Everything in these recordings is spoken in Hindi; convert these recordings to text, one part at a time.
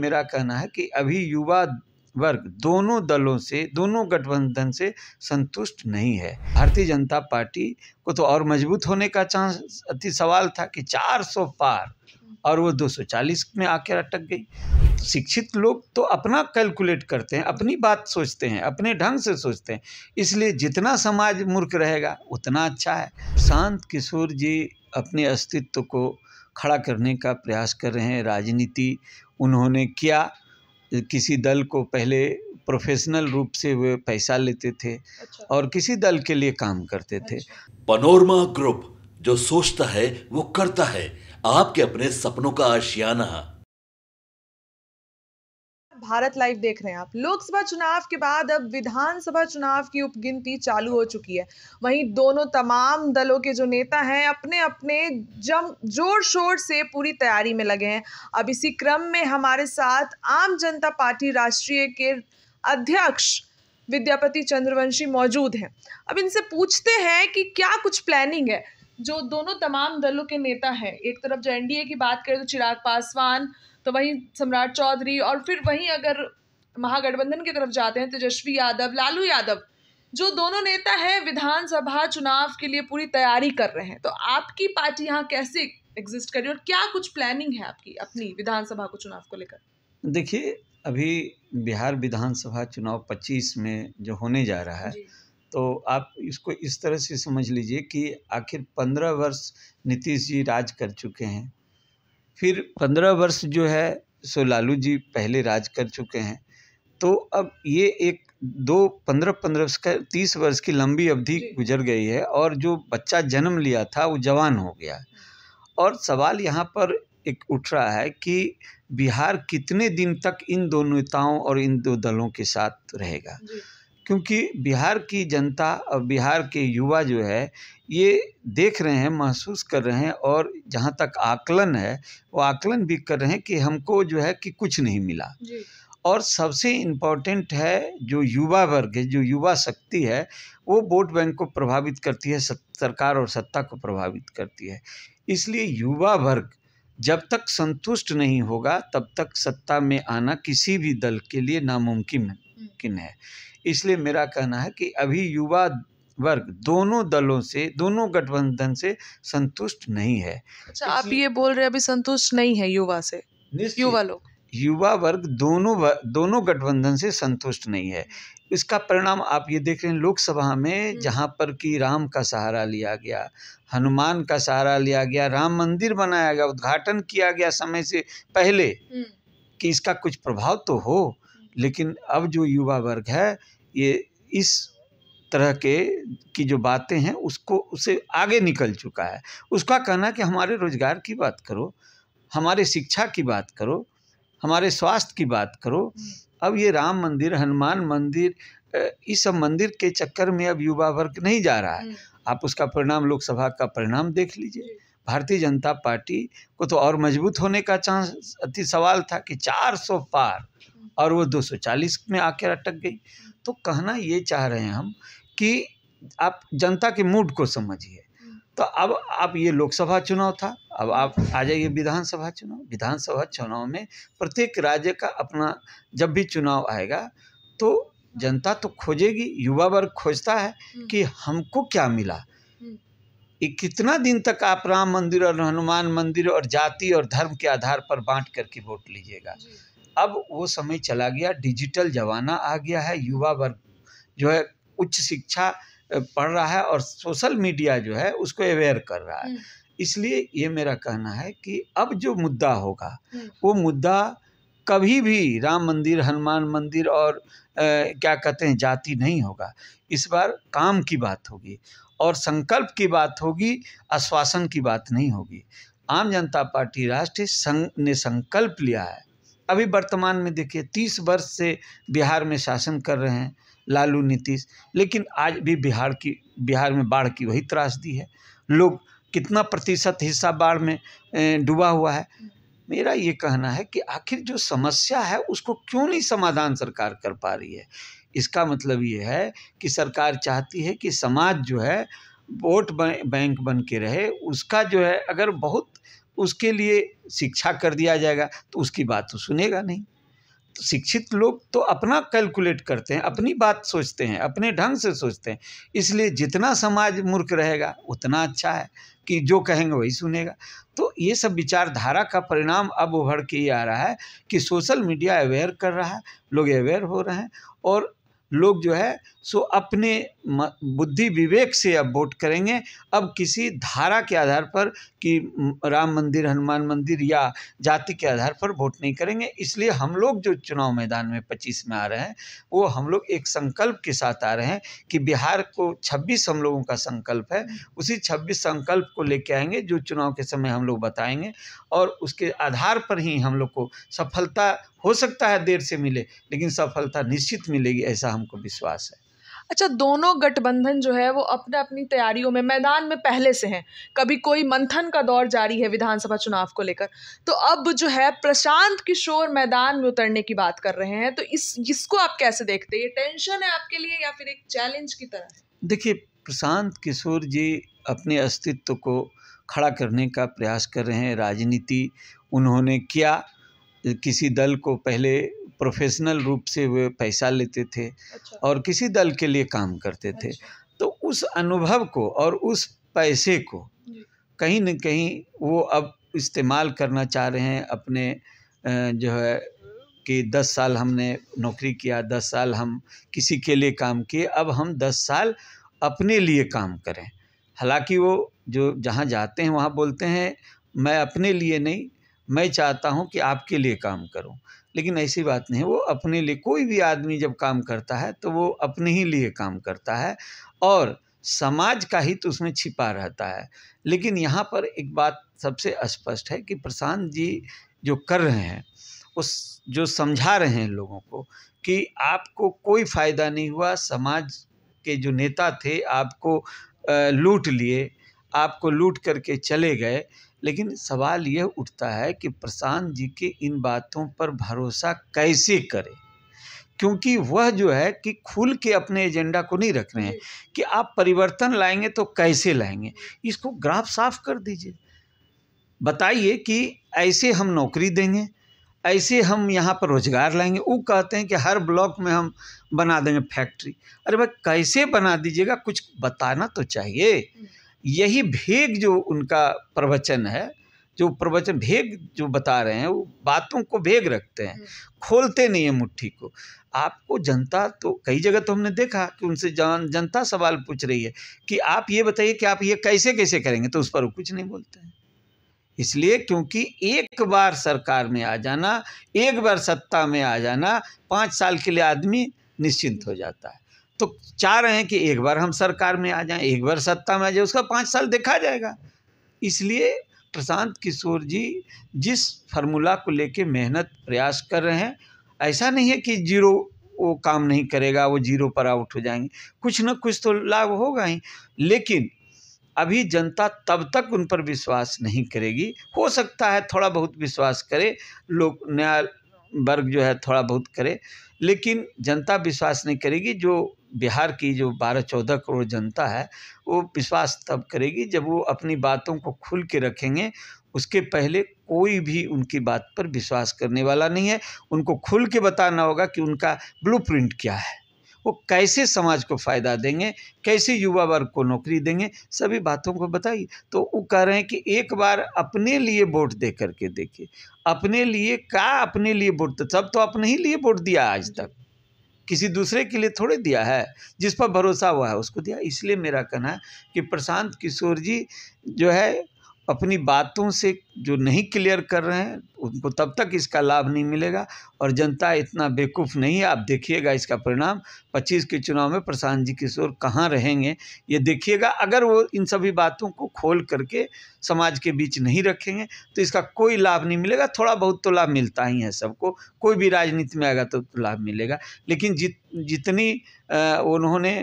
मेरा कहना है कि अभी युवा वर्ग दोनों दलों से दोनों गठबंधन से संतुष्ट नहीं है भारतीय जनता पार्टी को तो और मजबूत होने का चांस अति सवाल था कि 400 पार और वो 240 में आकर अटक गई शिक्षित लोग तो अपना कैलकुलेट करते हैं अपनी बात सोचते हैं अपने ढंग से सोचते हैं इसलिए जितना समाज मूर्ख रहेगा उतना अच्छा है शांत किशोर जी अपने अस्तित्व को खड़ा करने का प्रयास कर रहे हैं राजनीति उन्होंने किया किसी दल को पहले प्रोफेशनल रूप से वे पैसा लेते थे अच्छा। और किसी दल के लिए काम करते थे अच्छा। पनोरमा ग्रुप जो सोचता है वो करता है आपके अपने सपनों का आशियाना भारत लाइव देख रहे हैं आप लोकसभा चुनाव के बाद अब विधानसभा चुनाव की उपगिनती चालू हो चुकी है वहीं दोनों तमाम दलों के जो नेता हैं अपने अपने जम जोर शोर से पूरी तैयारी में लगे हैं अब इसी क्रम में हमारे साथ आम जनता पार्टी राष्ट्रीय के अध्यक्ष विद्यापति चंद्रवंशी मौजूद हैं अब इनसे पूछते हैं कि क्या कुछ प्लानिंग है जो दोनों तमाम दलों के नेता हैं एक तरफ जो एनडीए की बात करें तो चिराग पासवान तो वहीं सम्राट चौधरी और फिर वहीं अगर महागठबंधन की तरफ जाते हैं तेजस्वी यादव लालू यादव जो दोनों नेता हैं विधानसभा चुनाव के लिए पूरी तैयारी कर रहे हैं तो आपकी पार्टी यहाँ कैसे एग्जिस्ट कर रही है और क्या कुछ प्लानिंग है आपकी अपनी विधानसभा को चुनाव को लेकर देखिए अभी बिहार विधानसभा चुनाव 25 में जो होने जा रहा है तो आप इसको इस तरह से समझ लीजिए कि आखिर पंद्रह वर्ष नीतीश जी राज कर चुके हैं फिर पंद्रह वर्ष जो है सो लालू जी पहले राज कर चुके हैं तो अब ये एक दो पंद्रह पंद्रह का तीस वर्ष की लंबी अवधि गुजर गई है और जो बच्चा जन्म लिया था वो जवान हो गया और सवाल यहाँ पर एक उठ रहा है कि बिहार कितने दिन तक इन दो नेताओं और इन दो दलों के साथ रहेगा क्योंकि बिहार की जनता और बिहार के युवा जो है ये देख रहे हैं महसूस कर रहे हैं और जहाँ तक आकलन है वो आकलन भी कर रहे हैं कि हमको जो है कि कुछ नहीं मिला और सबसे इम्पॉर्टेंट है जो युवा वर्ग है जो युवा शक्ति है वो वोट बैंक को प्रभावित करती है सरकार और सत्ता को प्रभावित करती है इसलिए युवा वर्ग जब तक संतुष्ट नहीं होगा तब तक सत्ता में आना किसी भी दल के लिए नामुमकिन है मुमकिन है इसलिए मेरा कहना है कि अभी युवा वर्ग दोनों दलों से दोनों गठबंधन से संतुष्ट नहीं है अच्छा आप ये बोल रहे अभी संतुष्ट नहीं है युवा से युवा लोग युवा वर्ग दोनों दोनों गठबंधन से संतुष्ट नहीं है इसका परिणाम आप ये देख रहे हैं लोकसभा में हम्म। जहाँ पर कि राम का सहारा लिया गया हनुमान का सहारा लिया गया राम मंदिर बनाया गया उद्घाटन किया गया समय से पहले हम्म। कि इसका कुछ प्रभाव तो हो लेकिन अब जो युवा वर्ग है ये इस तरह के की जो बातें हैं उसको उसे आगे निकल चुका है उसका कहना कि हमारे रोजगार की बात करो हमारे शिक्षा की बात करो हमारे स्वास्थ्य की बात करो हम्म। अब ये राम मंदिर हनुमान मंदिर इस सब मंदिर के चक्कर में अब युवा वर्ग नहीं जा रहा है हम्म। आप उसका परिणाम लोकसभा का परिणाम देख लीजिए भारतीय जनता पार्टी को तो और मजबूत होने का चांस अति सवाल था कि 400 पार और वो 240 में आकर अटक गई तो कहना ये चाह रहे हैं हम कि आप जनता के मूड को समझिए तो अब आप ये लोकसभा चुनाव था अब आप आ जाइए विधानसभा चुनाव विधानसभा चुनाव में प्रत्येक राज्य का अपना जब भी चुनाव आएगा तो जनता तो खोजेगी युवा वर्ग खोजता है कि हमको क्या मिला ये कितना दिन तक आप राम मंदिर और हनुमान मंदिर और जाति और धर्म के आधार पर बांट करके वोट लीजिएगा अब वो समय चला गया डिजिटल जमाना आ गया है युवा वर्ग जो है उच्च शिक्षा पढ़ रहा है और सोशल मीडिया जो है उसको अवेयर कर रहा है हम्म। इसलिए ये मेरा कहना है कि अब जो मुद्दा होगा हम्म। वो मुद्दा कभी भी राम मंदिर हनुमान मंदिर और आ, क्या कहते हैं जाति नहीं होगा इस बार काम की बात होगी और संकल्प की बात होगी आश्वासन की बात नहीं होगी आम जनता पार्टी राष्ट्रीय संघ ने संकल्प लिया है अभी वर्तमान में देखिए तीस वर्ष से बिहार में शासन कर रहे हैं लालू नीतीश लेकिन आज भी बिहार की बिहार में बाढ़ की वही त्रासदी है लोग कितना प्रतिशत हिस्सा बाढ़ में डूबा हुआ है मेरा ये कहना है कि आखिर जो समस्या है उसको क्यों नहीं समाधान सरकार कर पा रही है इसका मतलब ये है कि सरकार चाहती है कि समाज जो है वोट बैंक बन के रहे उसका जो है अगर बहुत उसके लिए शिक्षा कर दिया जाएगा तो उसकी बात तो सुनेगा नहीं तो शिक्षित लोग तो अपना कैलकुलेट करते हैं अपनी बात सोचते हैं अपने ढंग से सोचते हैं इसलिए जितना समाज मूर्ख रहेगा उतना अच्छा है कि जो कहेंगे वही सुनेगा तो ये सब विचारधारा का परिणाम अब उभर के ही आ रहा है कि सोशल मीडिया अवेयर कर रहा है लोग अवेयर हो रहे हैं और लोग जो है सो अपने बुद्धि विवेक से अब वोट करेंगे अब किसी धारा के आधार पर कि राम मंदिर हनुमान मंदिर या जाति के आधार पर वोट नहीं करेंगे इसलिए हम लोग जो चुनाव मैदान में पच्चीस में आ रहे हैं वो हम लोग एक संकल्प के साथ आ रहे हैं कि बिहार को छब्बीस हम लोगों का संकल्प है उसी छब्बीस संकल्प को लेके आएंगे जो चुनाव के समय हम लोग बताएंगे और उसके आधार पर ही हम लोग को सफलता हो सकता है देर से मिले लेकिन सफलता निश्चित मिलेगी ऐसा हमको विश्वास है अच्छा दोनों गठबंधन जो है वो अपने अपनी तैयारियों में मैदान में पहले से हैं कभी कोई मंथन का दौर जारी है विधानसभा चुनाव को लेकर तो अब जो है प्रशांत किशोर मैदान में उतरने की बात कर रहे हैं तो इस इसको आप कैसे देखते हैं ये टेंशन है आपके लिए या फिर एक चैलेंज की तरह देखिए प्रशांत किशोर जी अपने अस्तित्व को खड़ा करने का प्रयास कर रहे हैं राजनीति उन्होंने किया किसी दल को पहले प्रोफेशनल रूप से वे पैसा लेते थे अच्छा। और किसी दल के लिए काम करते थे अच्छा। तो उस अनुभव को और उस पैसे को कहीं न कहीं वो अब इस्तेमाल करना चाह रहे हैं अपने जो है कि दस साल हमने नौकरी किया दस साल हम किसी के लिए काम किए अब हम दस साल अपने लिए काम करें हालांकि वो जो जहाँ जाते हैं वहाँ बोलते हैं मैं अपने लिए नहीं मैं चाहता हूँ कि आपके लिए काम करूँ लेकिन ऐसी बात नहीं वो अपने लिए कोई भी आदमी जब काम करता है तो वो अपने ही लिए काम करता है और समाज का हित उसमें छिपा रहता है लेकिन यहाँ पर एक बात सबसे स्पष्ट है कि प्रशांत जी जो कर रहे हैं उस जो समझा रहे हैं लोगों को कि आपको कोई फ़ायदा नहीं हुआ समाज के जो नेता थे आपको लूट लिए आपको लूट करके चले गए लेकिन सवाल यह उठता है कि प्रशांत जी के इन बातों पर भरोसा कैसे करें क्योंकि वह जो है कि खुल के अपने एजेंडा को नहीं रख रहे हैं कि आप परिवर्तन लाएंगे तो कैसे लाएंगे इसको ग्राफ साफ कर दीजिए बताइए कि ऐसे हम नौकरी देंगे ऐसे हम यहाँ पर रोजगार लाएंगे वो कहते हैं कि हर ब्लॉक में हम बना देंगे फैक्ट्री अरे भाई कैसे बना दीजिएगा कुछ बताना तो चाहिए यही भेग जो उनका प्रवचन है जो प्रवचन भेग जो बता रहे हैं वो बातों को भेग रखते हैं हम्म। खोलते नहीं है मुट्ठी को आपको जनता तो कई जगह तो हमने देखा कि उनसे जान जनता सवाल पूछ रही है कि आप ये बताइए कि आप ये कैसे कैसे करेंगे तो उस पर वो कुछ नहीं बोलते हैं इसलिए क्योंकि एक बार सरकार में आ जाना एक बार सत्ता में आ जाना पाँच साल के लिए आदमी निश्चिंत हो जाता है तो चाह रहे हैं कि एक बार हम सरकार में आ जाएं एक बार सत्ता में आ जाए उसका पाँच साल देखा जाएगा इसलिए प्रशांत किशोर जी जिस फार्मूला को लेके मेहनत प्रयास कर रहे हैं ऐसा नहीं है कि जीरो वो काम नहीं करेगा वो जीरो पर आउट हो जाएंगे कुछ ना कुछ तो लाभ होगा ही लेकिन अभी जनता तब तक उन पर विश्वास नहीं करेगी हो सकता है थोड़ा बहुत विश्वास करे लोग नया वर्ग जो है थोड़ा बहुत करे लेकिन जनता विश्वास नहीं करेगी जो बिहार की जो बारह चौदह करोड़ जनता है वो विश्वास तब करेगी जब वो अपनी बातों को खुल के रखेंगे उसके पहले कोई भी उनकी बात पर विश्वास करने वाला नहीं है उनको खुल के बताना होगा कि उनका ब्लू क्या है वो कैसे समाज को फ़ायदा देंगे कैसे युवा वर्ग को नौकरी देंगे सभी बातों को बताइए तो वो कह रहे हैं कि एक बार अपने लिए वोट दे करके देखिए अपने लिए का अपने लिए वोट सब तो अपने ही लिए वोट दिया आज तक किसी दूसरे के लिए थोड़े दिया है जिस पर भरोसा हुआ है उसको दिया इसलिए मेरा कहना है कि प्रशांत किशोर जी जो है अपनी बातों से जो नहीं क्लियर कर रहे हैं उनको तब तक इसका लाभ नहीं मिलेगा और जनता इतना बेवकूफ़ नहीं है आप देखिएगा इसका परिणाम 25 के चुनाव में प्रशांत जी किशोर कहाँ रहेंगे ये देखिएगा अगर वो इन सभी बातों को खोल करके समाज के बीच नहीं रखेंगे तो इसका कोई लाभ नहीं मिलेगा थोड़ा बहुत तो लाभ मिलता ही है सबको कोई भी राजनीति में आएगा तो, तो लाभ मिलेगा लेकिन जित जितनी उन्होंने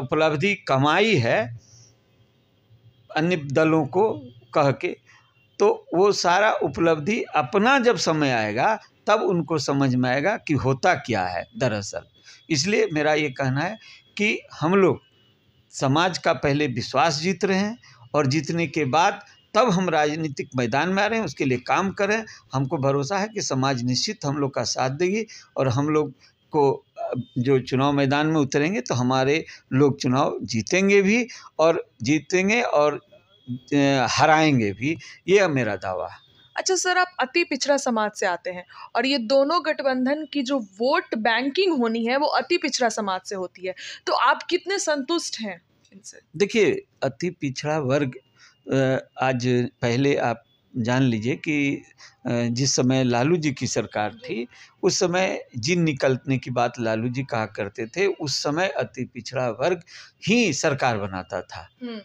उपलब्धि कमाई है अन्य दलों को कह के तो वो सारा उपलब्धि अपना जब समय आएगा तब उनको समझ में आएगा कि होता क्या है दरअसल इसलिए मेरा ये कहना है कि हम लोग समाज का पहले विश्वास जीत रहे हैं और जीतने के बाद तब हम राजनीतिक मैदान में आ रहे हैं उसके लिए काम करें हमको भरोसा है कि समाज निश्चित हम लोग का साथ देगी और हम लोग को जो चुनाव मैदान में उतरेंगे तो हमारे लोग चुनाव जीतेंगे भी और जीतेंगे और हराएंगे भी ये मेरा दावा है अच्छा सर आप अति पिछड़ा समाज से आते हैं और ये दोनों गठबंधन की जो वोट बैंकिंग होनी है वो अति पिछड़ा समाज से होती है तो आप कितने संतुष्ट हैं इनसे देखिए अति पिछड़ा वर्ग आज पहले आप जान लीजिए कि जिस समय लालू जी की सरकार थी उस समय जिन निकलने की बात लालू जी कहा करते थे उस समय अति पिछड़ा वर्ग ही सरकार बनाता था हम्म।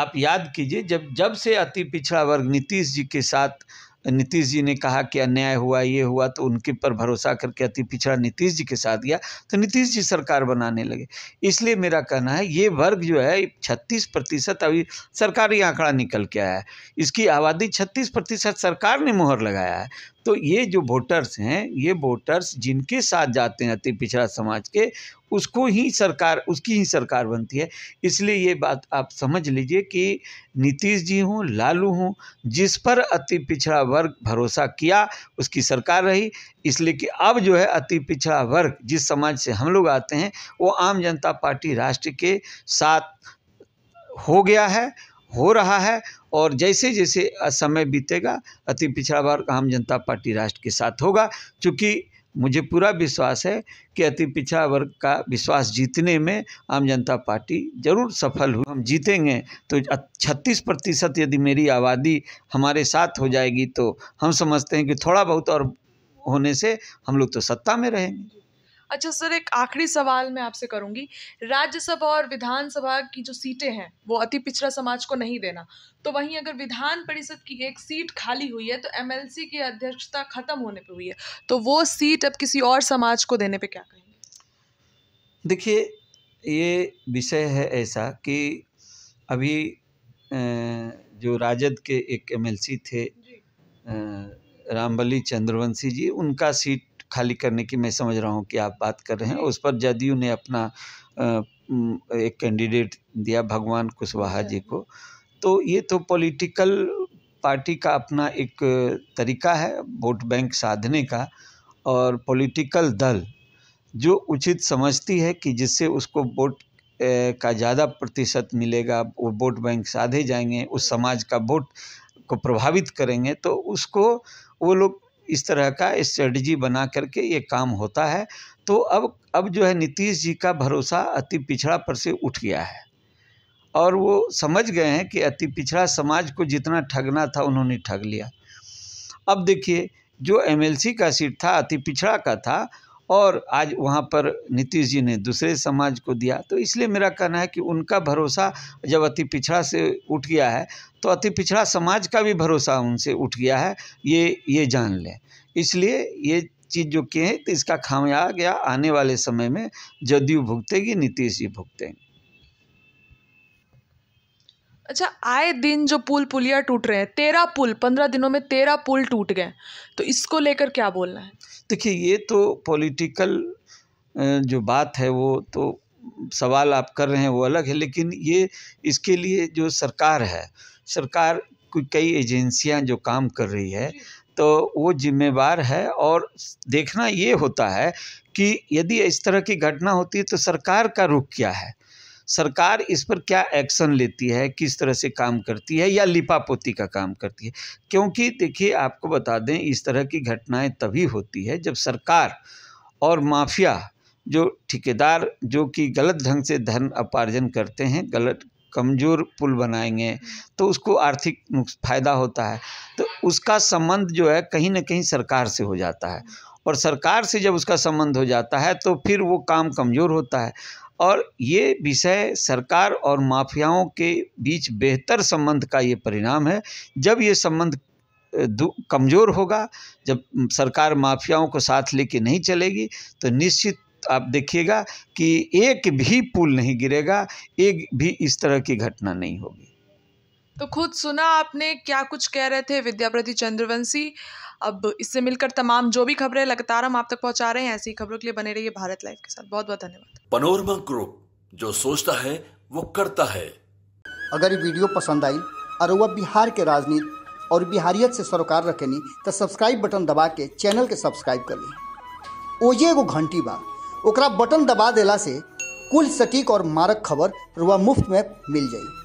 आप याद कीजिए जब जब से अति पिछड़ा वर्ग नीतीश जी के साथ नीतीश जी ने कहा कि अन्याय हुआ ये हुआ तो उनके पर भरोसा करके अति पिछड़ा नीतीश जी के साथ गया तो नीतीश जी सरकार बनाने लगे इसलिए मेरा कहना है ये वर्ग जो है छत्तीस प्रतिशत अभी सरकारी आंकड़ा निकल के आया है इसकी आबादी छत्तीस प्रतिशत सरकार ने मुहर लगाया है तो ये जो वोटर्स हैं ये वोटर्स जिनके साथ जाते हैं अति पिछड़ा समाज के उसको ही सरकार उसकी ही सरकार बनती है इसलिए ये बात आप समझ लीजिए कि नीतीश जी हों लालू हों जिस पर अति पिछड़ा वर्ग भरोसा किया उसकी सरकार रही इसलिए कि अब जो है अति पिछड़ा वर्ग जिस समाज से हम लोग आते हैं वो आम जनता पार्टी राष्ट्र के साथ हो गया है हो रहा है और जैसे जैसे समय बीतेगा अति पिछड़ा वर्ग आम जनता पार्टी राष्ट्र के साथ होगा चूँकि मुझे पूरा विश्वास है कि अति पिछड़ा वर्ग का विश्वास जीतने में आम जनता पार्टी जरूर सफल हुई हम जीतेंगे तो छत्तीस प्रतिशत यदि मेरी आबादी हमारे साथ हो जाएगी तो हम समझते हैं कि थोड़ा बहुत और होने से हम लोग तो सत्ता में रहेंगे अच्छा सर एक आखिरी सवाल मैं आपसे करूँगी राज्यसभा और विधानसभा की जो सीटें हैं वो अति पिछड़ा समाज को नहीं देना तो वहीं अगर विधान परिषद की एक सीट खाली हुई है तो एमएलसी की अध्यक्षता खत्म होने पर हुई है तो वो सीट अब किसी और समाज को देने पर क्या कहेंगे देखिए ये विषय है ऐसा कि अभी जो राजद के एक एमएलसी थे रामबली चंद्रवंशी जी उनका सीट खाली करने की मैं समझ रहा हूँ कि आप बात कर रहे हैं उस पर जदयू ने अपना एक कैंडिडेट दिया भगवान कुशवाहा जी को तो ये तो पॉलिटिकल पार्टी का अपना एक तरीका है वोट बैंक साधने का और पॉलिटिकल दल जो उचित समझती है कि जिससे उसको वोट का ज़्यादा प्रतिशत मिलेगा वो वोट बैंक साधे जाएंगे उस समाज का वोट को प्रभावित करेंगे तो उसको वो लोग इस तरह का स्ट्रेटजी बना करके ये काम होता है तो अब अब जो है नीतीश जी का भरोसा अति पिछड़ा पर से उठ गया है और वो समझ गए हैं कि अति पिछड़ा समाज को जितना ठगना था उन्होंने ठग लिया अब देखिए जो एमएलसी का सीट था अति पिछड़ा का था और आज वहाँ पर नीतीश जी ने दूसरे समाज को दिया तो इसलिए मेरा कहना है कि उनका भरोसा जब अति पिछड़ा से उठ गया है तो अति पिछड़ा समाज का भी भरोसा उनसे उठ गया है ये ये जान लें इसलिए ये चीज़ जो किए हैं तो इसका खामिया गया आने वाले समय में जदयू भुगतेगी नीतीश जी भुगतेंगे अच्छा आए दिन जो पुल पुलिया टूट रहे हैं तेरह पुल पंद्रह दिनों में तेरह पुल टूट गए तो इसको लेकर क्या बोलना है देखिए ये तो पॉलिटिकल जो बात है वो तो सवाल आप कर रहे हैं वो अलग है लेकिन ये इसके लिए जो सरकार है सरकार कोई कई एजेंसियां जो काम कर रही है तो वो जिम्मेवार है और देखना ये होता है कि यदि इस तरह की घटना होती है तो सरकार का रुख क्या है सरकार इस पर क्या एक्शन लेती है किस तरह से काम करती है या लिपापोती का काम करती है क्योंकि देखिए आपको बता दें इस तरह की घटनाएं तभी होती है जब सरकार और माफिया जो ठेकेदार जो कि गलत ढंग से धन उपार्जन करते हैं गलत कमज़ोर पुल बनाएंगे तो उसको आर्थिक फ़ायदा होता है तो उसका संबंध जो है कहीं ना कहीं सरकार से हो जाता है और सरकार से जब उसका संबंध हो जाता है तो फिर वो काम कमज़ोर होता है और ये विषय सरकार और माफियाओं के बीच बेहतर संबंध का ये परिणाम है जब ये संबंध कमज़ोर होगा जब सरकार माफियाओं को साथ लेके नहीं चलेगी तो निश्चित आप देखिएगा कि एक भी पुल नहीं गिरेगा एक भी इस तरह की घटना नहीं होगी तो खुद सुना आपने क्या कुछ कह रहे थे विद्यापति चंद्रवंशी अब इससे मिलकर तमाम जो भी खबरें लगातार हम आप तक पहुंचा रहे हैं ऐसी खबरों के लिए बने रहिए भारत लाइव के साथ बहुत बहुत धन्यवाद पनोरमा ग्रुप जो सोचता है वो करता है अगर ये वीडियो पसंद आई और वह बिहार के राजनीति और बिहारियत से सरोकार रखेनी तो सब्सक्राइब बटन दबा के चैनल के सब्सक्राइब कर ली ओजे एगो घंटी बा ओकरा बटन दबा देला से कुल सटीक और मारक खबर रुआ मुफ्त में मिल जाएगी